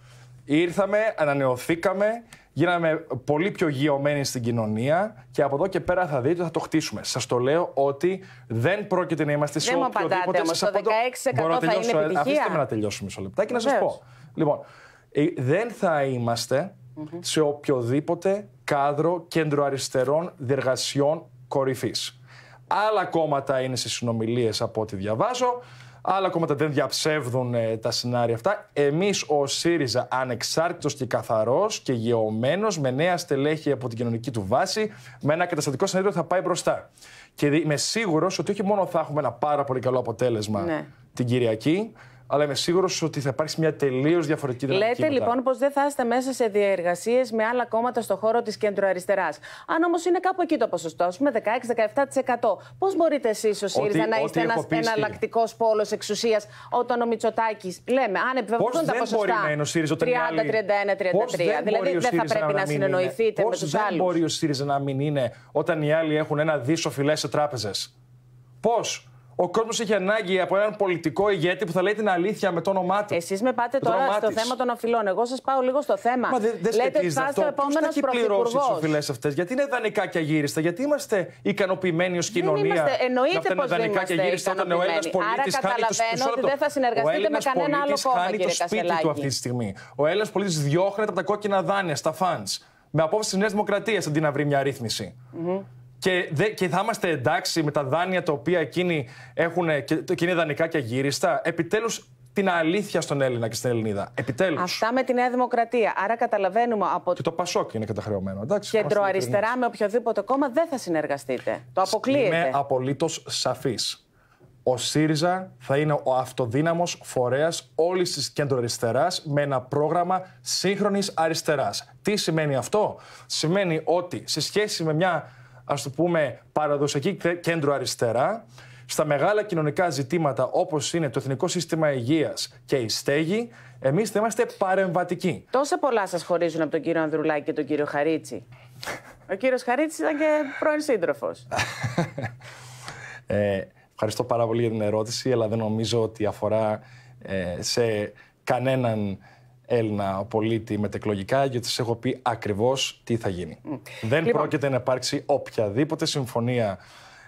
Ήρθαμε, ανανεωθήκαμε, γίναμε πολύ πιο γεωμένοι στην κοινωνία και από εδώ και πέρα θα δείτε ότι θα το χτίσουμε. Σας το λέω ότι δεν πρόκειται να είμαστε σε οποιοδήποτε όμως. Το 16% μπορώ θα τελειώσω, είναι επιτυχία. Αφήστε με να τελειώσω μισό λεπτάκι να σας πω. Λοιπόν, ε, δεν θα ειμαστε σε οποιοδήποτε κάδρο κέντρο αριστερών διεργασιών κορυφής. Άλλα κόμματα είναι σε συνομιλίες από ό,τι διαβάζω. Άλλα κόμματα δεν διαψεύδουν ε, τα σενάρια αυτά. Εμείς ο ΣΥΡΙΖΑ, ανεξάρτητος και καθαρός και γεωμένος, με νέα στελέχη από την κοινωνική του βάση, με ένα καταστατικό συνέδριο θα πάει μπροστά. Και είμαι σίγουρος ότι όχι μόνο θα έχουμε ένα πάρα πολύ καλό αποτέλεσμα ναι. την Κυριακή, αλλά είμαι σίγουρος ότι θα υπάρξει μια τελείως διαφορετική δυναμική. Λέτε μετά. λοιπόν πως δεν θα είστε μέσα σε διεργασίε με άλλα κόμματα στον χώρο της κεντροαριστεράς. Αν όμως είναι κάπου εκεί το ποσοστό, ας πούμε 16-17%, πώς μπορείτε εσείς ο ΣΥΡΙΖΑ να είστε ένα εναλλακτικός πόλος εξουσίας όταν ο Μητσοτάκης, λέμε, αν επιβεβαιωθούν τα ποσοστά. Μπορεί να είναι ο ΣΥΡΙΖΑ 30, 31, 33. Δηλαδή δεν θα πρέπει να συνεννοηθείτε με του άλλου. Δεν μπορεί ο ΣΥΡΙΖΑ να μην είναι όταν οι άλλοι έχουν ένα δίσο φιλέ σε τράπεζες. Πώς, ο κόσμος έχει ανάγκη από έναν πολιτικό ηγέτη που θα λέει την αλήθεια με το όνομά του. Εσείς με πάτε τώρα στο της. θέμα των οφειλών. Εγώ σας πάω λίγο στο θέμα. Μα δεν δε Λέτε θα ο επόμενος έχει πληρώσει τι οφειλές αυτές. Γιατί είναι δανεικά και αγύριστα. Γιατί είμαστε ικανοποιημένοι ως κοινωνία. Δεν είμαστε, εννοείται πως δεν είμαστε ικανοποιημένοι. Όταν ο Έλληνα πολίτης χάνει το σπίτι του. δεν θα συνεργαστείτε με κανένα άλλο κόμμα. Χάνει το σπίτι του αυτή τη στιγμή. Ο Έλληνας πολίτης διώχνεται από τα κόκκινα δάνεια στα φαντ. Με απόφαση της Νέας Δημοκρατίας αντί να βρει μια ρύθμιση και, δε, και θα είμαστε εντάξει με τα δάνεια τα οποία εκείνοι έχουν ε, και, και είναι δανεικά και γύριστα. Επιτέλους την αλήθεια στον Έλληνα και στην Ελληνίδα. Αυτά με τη Νέα Δημοκρατία. Άρα καταλαβαίνουμε από. Και το Πασόκ είναι καταχρεωμένο. Εντάξει, Κεντροαριστερά με οποιοδήποτε κόμμα δεν θα συνεργαστείτε. Το αποκλείεται. Είμαι απολύτως σαφής. Ο ΣΥΡΙΖΑ θα είναι ο αυτοδύναμος φορέας όλης της κεντροαριστεράς με ένα πρόγραμμα σύγχρονης αριστεράς. Τι σημαίνει αυτό, Σημαίνει ότι σε σχέση με μια ας το πούμε, παραδοσιακή κέντρο αριστερά, στα μεγάλα κοινωνικά ζητήματα όπως είναι το Εθνικό Σύστημα Υγείας και η στέγη, εμείς θα είμαστε παρεμβατικοί. Τόσα πολλά σας χωρίζουν από τον κύριο Ανδρουλάκη και τον κύριο Χαρίτσι. Ο κύριος Χαρίτσι ήταν και πρώην σύντροφος. ε, ευχαριστώ πάρα πολύ για την ερώτηση, αλλά δεν νομίζω ότι αφορά ε, σε κανέναν Έλληνα πολίτη μετεκλογικά, γιατί σας έχω πει ακριβώς τι θα γίνει. Δεν λοιπόν. πρόκειται να υπάρξει οποιαδήποτε συμφωνία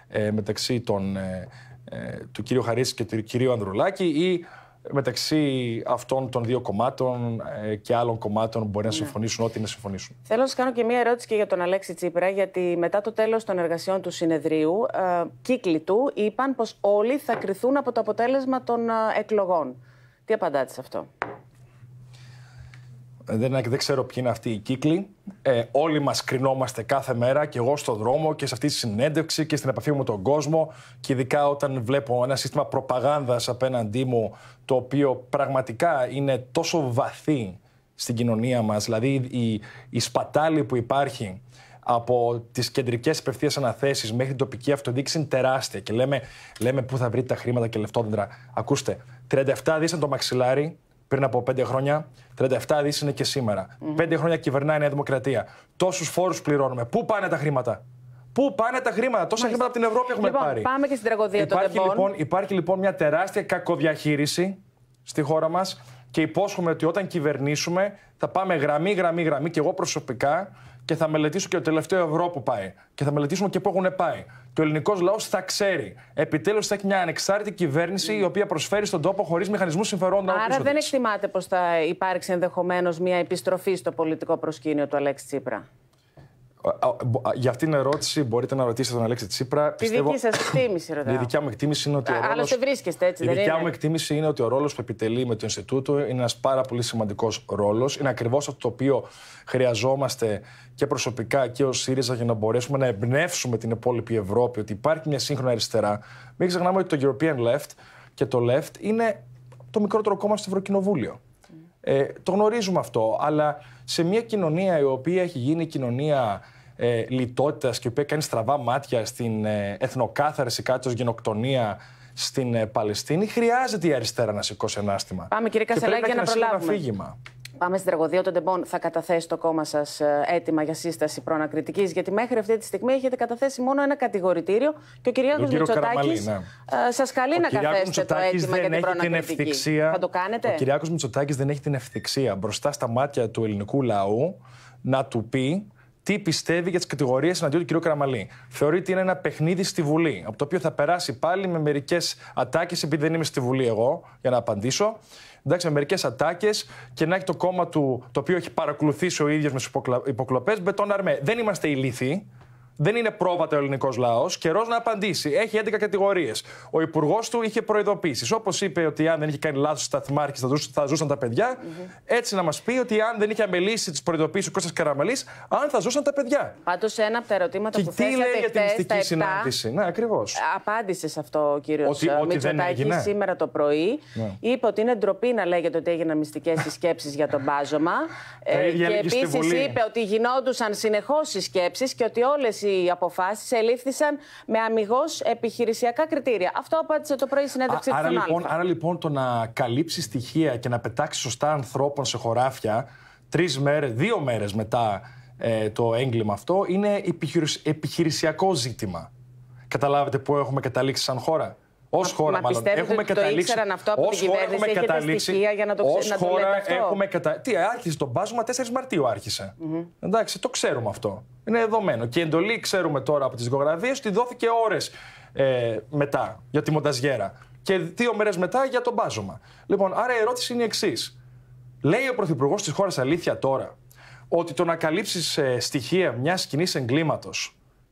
ε, μεταξύ των, ε, ε, του κ. Χαρίση και του κ. Ανδρουλάκη ή μεταξύ αυτών των δύο κομμάτων και άλλων κομμάτων που μπορεί να ναι. συμφωνήσουν ναι. ό,τι να συμφωνήσουν. Θέλω να σας κάνω και μία ερώτηση και για τον Αλέξη Τσίπρα, γιατί μετά το τέλος των εργασιών του συνεδρίου, κύκλοι του είπαν πως όλοι θα κρυθούν από το αποτέλεσμα των εκλογών. Τι απαντάτε σε αυτό δεν, ξέρω ποιοι είναι αυτοί οι κύκλοι. Ε, όλοι μας κρινόμαστε κάθε μέρα και εγώ στον δρόμο και σε αυτή τη συνέντευξη και στην επαφή μου με τον κόσμο. Και ειδικά όταν βλέπω ένα σύστημα προπαγάνδας απέναντί μου, το οποίο πραγματικά είναι τόσο βαθύ στην κοινωνία μας. Δηλαδή η, η σπατάλη που υπάρχει από τις κεντρικές απευθείας αναθέσεις μέχρι την τοπική αυτοδιοίκηση είναι τεράστια. Και λέμε, λέμε πού θα βρείτε τα χρήματα και λεφτόδεντρα. Ακούστε, 37 δι το μαξιλάρι πριν από 5 χρόνια, 37 δις είναι και σήμερα. 5 χρόνια κυβερνάει η Νέα Δημοκρατία. Τόσους φόρους πληρώνουμε. Πού πάνε τα χρήματα. Πού πάνε τα χρήματα. Τόσα χρήματα από την Ευρώπη έχουμε λοιπόν, πάρει. Πάμε και στην τραγωδία υπάρχει, Λοιπόν, υπάρχει λοιπόν μια τεράστια κακοδιαχείριση στη χώρα μας και υπόσχομαι ότι όταν κυβερνήσουμε θα πάμε γραμμή, γραμμή, γραμμή και εγώ προσωπικά και θα μελετήσω και το τελευταίο ευρώ που πάει. Και θα μελετήσουμε και πού έχουν πάει. Και ο ελληνικός λαός θα ξέρει. Επιτέλους θα έχει μια ανεξάρτητη κυβέρνηση η οποία προσφέρει στον τόπο χωρίς μηχανισμούς συμφερόντων. Άρα δεν εκτιμάτε πως θα υπάρξει ενδεχομένως μια επιστροφή στο πολιτικό προσκήνιο του Αλέξη Τσίπρα. Για αυτήν την ερώτηση μπορείτε να ρωτήσετε τον Αλέξη Τσίπρα. Τη πιστεύω... δική σας εκτίμηση, ρωτάω. Η δικιά μου εκτίμηση είναι ότι. Ο ρόλος... βρίσκεστε έτσι, η δεν δικιά μου εκτίμηση είναι ότι ο ρόλος που επιτελεί με το Ινστιτούτο είναι ένας πάρα πολύ σημαντικός ρόλος. Είναι ακριβώς αυτό το οποίο χρειαζόμαστε και προσωπικά και ως ΣΥΡΙΖΑ για να μπορέσουμε να εμπνεύσουμε την υπόλοιπη Ευρώπη ότι υπάρχει μια σύγχρονα αριστερά. Μην ξεχνάμε ότι το European Left και το Left είναι το μικρότερο κόμμα στο Ευρωκοινοβούλιο. Ε, το γνωρίζουμε αυτό, αλλά σε μια κοινωνία η οποία έχει γίνει κοινωνία ε, λιτότητας και η οποία κάνει στραβά μάτια στην ε, εθνοκάθαρση κάτω γενοκτονία στην ε, Παλαιστίνη, χρειάζεται η αριστερά να σηκώσει ανάστημα. Πάμε κύριε Κασελάκη για να, να προλάβουμε. Πάμε στην τραγωδία των τεμπών. Θα καταθέσει το κόμμα σας ε, έτοιμα για σύσταση προανακριτικής, γιατί μέχρι αυτή τη στιγμή έχετε καταθέσει μόνο ένα κατηγορητήριο και ο Κυριάκος Μητσοτάκη ναι. ε, σας καλεί να καθέσετε το έτοιμα για την προανακριτική. το κάνετε. Ο Κυριάκος Μητσοτάκης δεν έχει την ευθυξία μπροστά στα μάτια του ελληνικού λαού να του πει τι πιστεύει για τις κατηγορίες εναντίον του κ. Καραμαλή. Θεωρεί ότι είναι ένα παιχνίδι στη Βουλή, από το οποίο θα περάσει πάλι με μερικές ατάκες, επειδή δεν είμαι στη Βουλή εγώ για να απαντήσω. Εντάξει, με μερικές ατάκες και να έχει το κόμμα του το οποίο έχει παρακολουθήσει ο ίδιος με τι υποκλοπές. Μπετόν Αρμέ. Δεν είμαστε ηλίθοι. Δεν είναι πρόβατο ο ελληνικός λαός. Καιρός να απαντήσει. Έχει 11 κατηγορίες. Ο υπουργός του είχε προειδοποιήσει. Όπως είπε ότι αν δεν είχε κάνει λάθος στα θα, θα ζούσαν τα παιδια έτσι να μας πει ότι αν δεν είχε αμελήσει τις προειδοποιήσει ο Κώστας Καραμαλής, αν θα ζούσαν τα παιδιά. Πάντως, ένα από τα ερωτήματα και που θέλει. Τι λέει για τη μυστική συνάντηση. Ναι, ακριβώς. Απάντησε σε αυτό ο κύριος Μητσοτάκη σήμερα το πρωί. Ναι. Είπε ότι είναι ντροπή να λέγεται ότι έγιναν μυστικές συσκέψει για τον πάζωμα. Ε, και επίση είπε ότι γινόντουσαν συνεχώς συσκέψει και ότι όλες οι αποφάσει ελήφθησαν με αμυγός επιχειρησιακά κριτήρια. Αυτό απάντησε το πρωί η συνέντευξη του άρα, λοιπόν, άρα λοιπόν το να καλύψει στοιχεία και να πετάξει σωστά ανθρώπων σε χωράφια τρεις μέρες, δύο μέρες μετά ε, το έγκλημα αυτό είναι επιχειρησιακό ζήτημα. Καταλάβετε πού έχουμε καταλήξει σαν χώρα. Ως χώρα, μα, μάλλον. Έχουμε ότι καταλήξει. Το αυτό από την χώρα έχουμε καταλήξει. Στοιχεία για να το να χώρα το λέτε αυτό. έχουμε καταλήξει. Τι άρχισε το μπάσμα 4 Μαρτίου άρχισε. Mm -hmm. Εντάξει, το ξέρουμε αυτό. Είναι δεδομένο. Και η εντολή ξέρουμε τώρα από τις δικογραφίε ότι δόθηκε ώρες ε, μετά για τη μονταζιέρα. Και δύο μέρες μετά για το μπάζωμα. Λοιπόν, άρα η ερώτηση είναι η εξής. Λέει ο Πρωθυπουργός της χώρας αλήθεια τώρα ότι το να καλύψεις ε, στοιχεία μιας κοινής εγκλήματος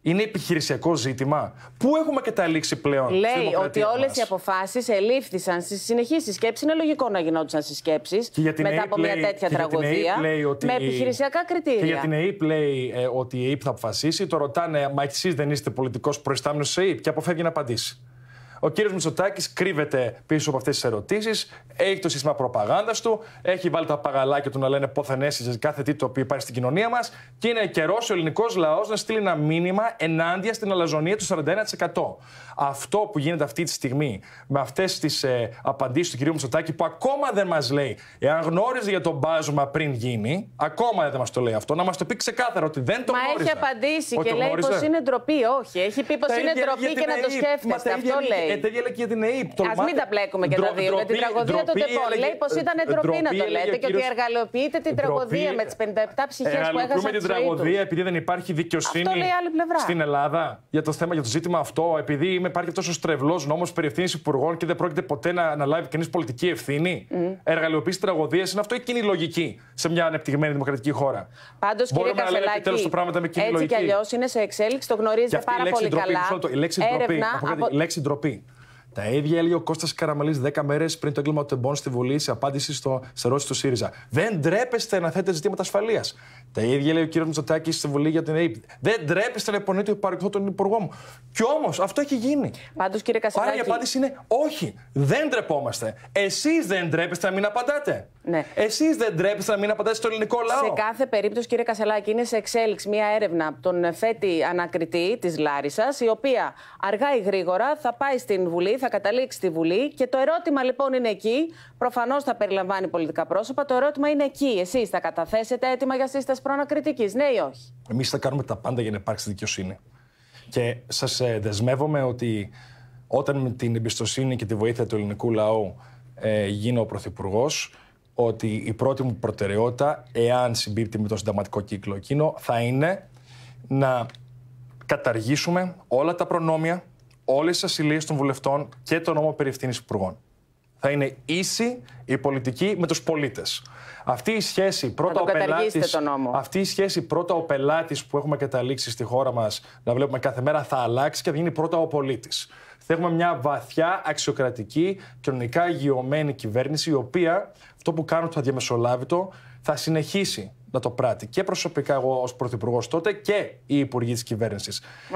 είναι επιχειρησιακό ζήτημα. Πού έχουμε καταλήξει πλέον, Λέει ότι όλες οι αποφάσεις ελήφθησαν στη συνεχή συσκέψη. Είναι λογικό να γινόντουσαν συσκέψει μετά από μια τέτοια τραγωδία. με επιχειρησιακά κριτήρια. Και για την ΕΕΠ λέει ότι ε, η ΕΕΠ θα αποφασίσει. Το ρωτάνε, Μα εσείς δεν είστε πολιτικός προϊστάμενος της ΕΕΠ και αποφεύγει να απαντήσει. Ο κύριος Μητσοτάκης κρύβεται πίσω από αυτές τις ερωτήσεις, έχει το σύστημα προπαγάνδας του, έχει βάλει τα παγαλάκια του να λένε πόθεν έσυζες κάθε τι το οποίο υπάρχει στην κοινωνία μας και είναι καιρός ο ελληνικός λαός να στείλει ένα μήνυμα ενάντια στην αλαζονία του 41%. Αυτό που γίνεται αυτή τη στιγμή με αυτές τις ε, απαντήσεις του κυρίου Μητσοτάκη που ακόμα δεν μας λέει, εάν γνώριζε για τον μπάζωμα πριν γίνει, ακόμα δεν μας το λέει αυτό, να μας το πει ξεκάθαρα ότι δεν το μα γνώριζε. Μα έχει απαντήσει και λέει πως είναι ντροπή. Όχι, έχει πει πως είναι ντροπή και να το σκέφτεστε. Αυτό λέει. Και ε, τέτοια λέει και την ΕΕΠ. Ας μην τα μπλέκουμε και τα δύο. Με την τραγωδία του Τεπών. Λέει πως ήταν ντροπή να το λέτε και ότι εργαλειοποιείτε την τραγωδία με τις 57 ψυχέ που έχασαν την τραγωδία επειδή δεν υπάρχει δικαιοσύνη στην Ελλάδα για το θέμα, για το ζήτημα αυτό, επειδή υπάρχει τόσο τόσο στρεβλός νόμος περί ευθύνης υπουργών και δεν πρόκειται ποτέ να αναλάβει κανείς πολιτική ευθύνη. Mm. τη τραγωδίας είναι αυτό η κοινή λογική σε μια ανεπτυγμένη δημοκρατική χώρα. Πάντως, κύριε Καρσελάκη, έτσι κι αλλιώς είναι σε εξέλιξη, το γνωρίζετε πάρα πολύ καλά. η λέξη ντροπή. Από... λέξη ντροπή. Τα ίδια έλεγε ο Κώστας Καραμαλής 10 μέρες πριν το έγκλημα του στη Βουλή σε απάντηση στο, σε ερώτηση του ΣΥΡΙΖΑ. Δεν ντρέπεστε να θέτε ζητήματα ασφαλείας. Τα ίδια λέει ο κύριος Μητσοτάκης στη Βουλή για την ΑΕΠ. Δεν τρέπει τηλεφωνία του παρελθόν τον υπουργό μου. Κι όμως αυτό έχει γίνει. Πάντως κύριε Κασιδάκη. Άρα η απάντηση είναι όχι. Δεν ντρεπόμαστε. Εσείς δεν ντρέπεστε να μην απαντάτε. Ναι. Εσείς δεν ντρέπεστε να μην απαντάτε στο ελληνικό λαό. Σε κάθε περίπτωση, κύριε Κασελάκη, είναι σε εξέλιξη μία έρευνα από τον φέτη ανακριτή της Λάρισας, η οποία αργά ή γρήγορα θα πάει στην Βουλή, θα καταλήξει στη Βουλή. Και το ερώτημα λοιπόν είναι εκεί. Προφανώς θα περιλαμβάνει πολιτικά πρόσωπα. Το ερώτημα είναι εκεί. Εσείς θα καταθέσετε έτοιμα για σύσταση προανακριτική, ναι ή όχι. Εμείς θα κάνουμε τα πάντα για να υπάρξει δικαιοσύνη. Και σας ε, δεσμεύομαι ότι όταν με την εμπιστοσύνη και τη βοήθεια του ελληνικού λαού ε, γίνω ο Πρωθυπουργός, ότι η πρώτη μου προτεραιότητα, εάν συμπίπτει με τον συνταγματικό κύκλο εκείνο, θα είναι να καταργήσουμε όλα τα προνόμια, όλες τις ασυλίες των βουλευτών και το νόμο περί ευθύνης υπουργών θα είναι ίση η πολιτική με τους πολίτες. Αυτή η σχέση πρώτα ο πελάτης, αυτή η σχέση πρώτα ο πελάτης που έχουμε καταλήξει στη χώρα μας να βλέπουμε κάθε μέρα θα αλλάξει και θα γίνει πρώτα ο πολίτης. Θα έχουμε μια βαθιά, αξιοκρατική, κοινωνικά αγιωμένη κυβέρνηση η οποία αυτό που κάνουν το αδιαμεσολάβητο θα συνεχίσει να το πράττει. Και προσωπικά εγώ ως Πρωθυπουργός τότε και οι υπουργοί της κυβέρνησης.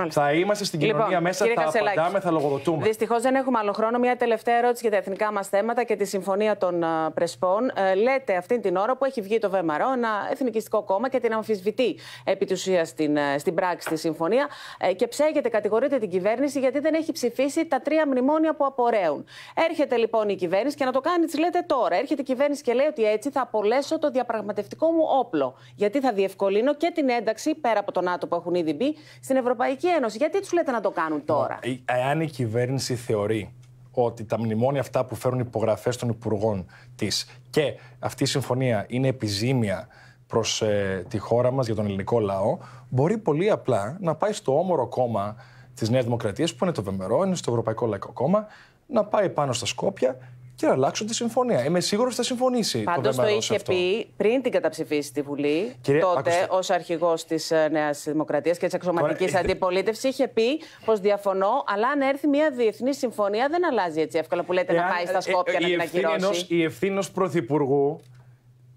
Θα είμαστε στην λοιπόν, κοινωνία λοιπόν, μέσα, θα Κασελάκη, απαντάμε, θα λογοδοτούμε. Δυστυχώς δεν έχουμε άλλο χρόνο. Μια τελευταία ερώτηση για τα εθνικά μας θέματα και τη συμφωνία των uh, Πρεσπών. Ε, λέτε αυτή την ώρα που έχει βγει το ΒΕΜΑΡΟ, ένα εθνικιστικό κόμμα και την αμφισβητεί επί της ουσίας στην, ε, στην πράξη τη συμφωνία ε, και ψέγεται, κατηγορείται την κυβέρνηση γιατί δεν έχει ψηφίσει τα τρία μνημόνια που απορρέουν. Έρχεται λοιπόν η κυβέρνηση και να το κάνει, της λέτε τώρα. Έρχεται η κυβέρνηση και λέει ότι έτσι θα απολέσω το διαπραγματευτικό μου όπλο. Γιατί θα διευκολύνω και την ένταξη πέρα από τον Άτομο που έχουν ήδη μπει στην Ευρωπαϊκή Ένωση. Γιατί τους λέτε να το κάνουν τώρα. Ε, ε, εάν η κυβέρνηση θεωρεί ότι τα μνημόνια αυτά που φέρουν υπογραφές των υπουργών της και αυτή η συμφωνία είναι επιζήμια προς ε, τη χώρα μας για τον ελληνικό λαό, μπορεί πολύ απλά να πάει στο όμορο κόμμα της Νέας Δημοκρατίας, που είναι το Βεμερό, είναι στο Ευρωπαϊκό Λαϊκό Κόμμα, να πάει πάνω στα Σκόπια και να αλλάξουν τη συμφωνία. Είμαι σίγουρος ότι θα συμφωνήσει. Πάντως το, είχε πει πριν την καταψηφίσει τη Βουλή, Κύριε, τότε ως αρχηγός της ε, Νέας Δημοκρατίας και της αξιωματικής αντιπολίτευσης, είχε πει πως διαφωνώ, αλλά αν έρθει μια διεθνή συμφωνία δεν αλλάζει έτσι εύκολα που λέτε Εάν, να πάει στα ε, ε, Σκόπια ε, να την ακυρώσει. Η ευθύνη ω πρωθυπουργού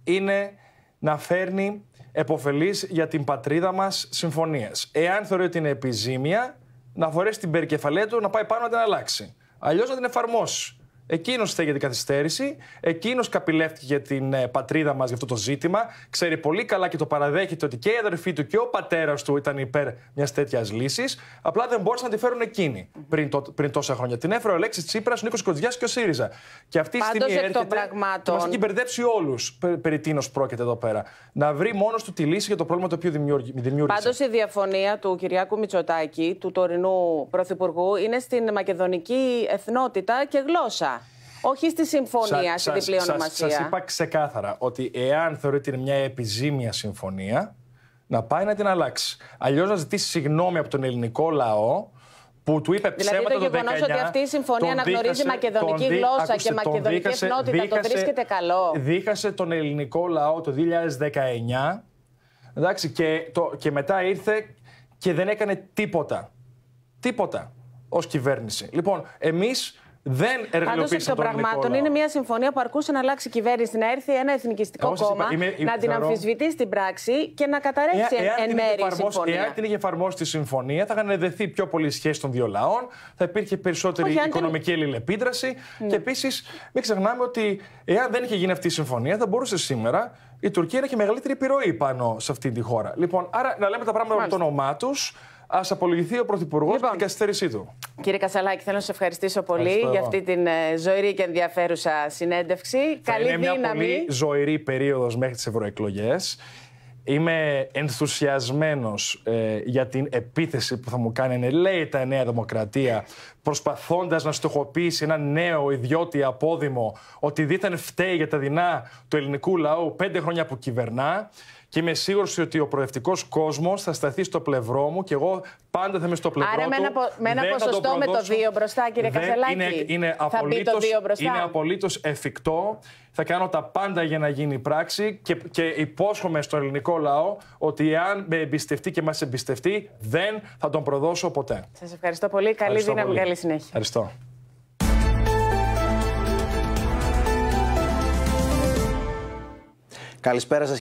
είναι να φέρνει εποφελεί για την πατρίδα μας συμφωνίες. Εάν θεωρεί ότι είναι επιζήμια, να φορέσει την περικεφαλαία του να πάει πάνω να την αλλάξει. Αλλιώς να την εφαρμόσει. Εκείνος την καθυστέρηση. Εκείνος καπηλεύτηκε για την ε, πατρίδα μας για αυτό το ζήτημα. Ξέρει πολύ καλά και το παραδέχεται ότι και η αδερφή του και ο πατέρας του ήταν υπέρ μιας τέτοιας λύσης. Απλά δεν μπόρεσαν να τη φέρουν εκείνη πριν, το, πριν τόσα χρόνια. Την έφερε ο Αλέξης Τσίπρας, ο Νίκο και ο ΣΥΡΙΖΑ. Και αυτή η στιγμή έρχεται των πραγμάτων... μας έχει μπερδέψει όλους περί τίνος πρόκειται εδώ πέρα. Να βρει μόνος του τη λύση για το πρόβλημα το οποίο δημιούργησε. Πάντως η διαφωνία του Κυριάκου Μητσοτάκη, του τωρινού πρωθυπουργού, είναι στην μακεδονική εθνότητα και γλώσσα. Όχι στη συμφωνία, στην διπλή ονομασία. Σα είπα ξεκάθαρα ότι εάν θεωρείται μια επιζήμια συμφωνία, να πάει να την αλλάξει. Αλλιώς να ζητήσει συγγνώμη από τον ελληνικό λαό που του είπε ψέματα δηλαδή, το γεγονός ότι αυτή η συμφωνία αναγνωρίζει μακεδονική γλώσσα και μακεδονική δίκασε, εθνότητα, το βρίσκεται καλό. Δίχασε τον ελληνικό λαό το 2019. Εντάξει, και, το, και μετά ήρθε και δεν έκανε τίποτα. Τίποτα ως κυβέρνηση. Λοιπόν, εμείς δεν εργαλειοποίησαν των πραγμάτων είναι μια συμφωνία που αρκούσε να αλλάξει η κυβέρνηση, να έρθει ένα εθνικιστικό Εγώ κόμμα, να την αμφισβητεί στην πράξη και να καταρρεύσει ε, εν, μέρη η συμφωνία. Εάν την είχε εφαρμόσει τη συμφωνία, θα είχαν δεθεί πιο πολλέ σχέσεις των δύο λαών, θα υπήρχε περισσότερη οικονομική την... αλληλεπίδραση. Και ναι. επίσης, μην ξεχνάμε ότι εάν δεν είχε γίνει αυτή η συμφωνία, θα μπορούσε σήμερα η Τουρκία να έχει μεγαλύτερη επιρροή πάνω σε αυτή τη χώρα. Λοιπόν, άρα να λέμε τα πράγματα με το όνομά τους ας απολογηθεί ο Πρωθυπουργός λοιπόν, την καθυστέρησή του. Κύριε Κασαλάκη, θέλω να σας ευχαριστήσω πολύ για αυτή την ε, ζωηρή και ενδιαφέρουσα συνέντευξη. Θα Καλή είναι μια πολύ ζωηρή περίοδος μέχρι τις ευρωεκλογές. Είμαι ενθουσιασμένος ε, για την επίθεση που θα μου κάνει λέει τα Νέα Δημοκρατία προσπαθώντας να στοχοποιήσει ένα νέο ιδιώτη απόδημο ότι δίθεν φταίει για τα δεινά του ελληνικού λαού πέντε χρόνια που κυβερνά. Και είμαι σίγουρος ότι ο προευτικός κόσμος θα σταθεί στο πλευρό μου και εγώ πάντα θα είμαι στο πλευρό Άρα, του. Άρα με ένα, ποσοστό το με το 2 μπροστά, κύριε δεν, Κασελάκη. Είναι, είναι μπροστά. είναι απολύτως εφικτό. Θα κάνω τα πάντα για να γίνει πράξη και, και υπόσχομαι στον ελληνικό λαό ότι αν με εμπιστευτεί και μας εμπιστευτεί, δεν θα τον προδώσω ποτέ. Σας ευχαριστώ πολύ. Καλή ευχαριστώ δύναμη, πολύ. καλή συνέχεια. Ευχαριστώ. Καλησπέρα σας.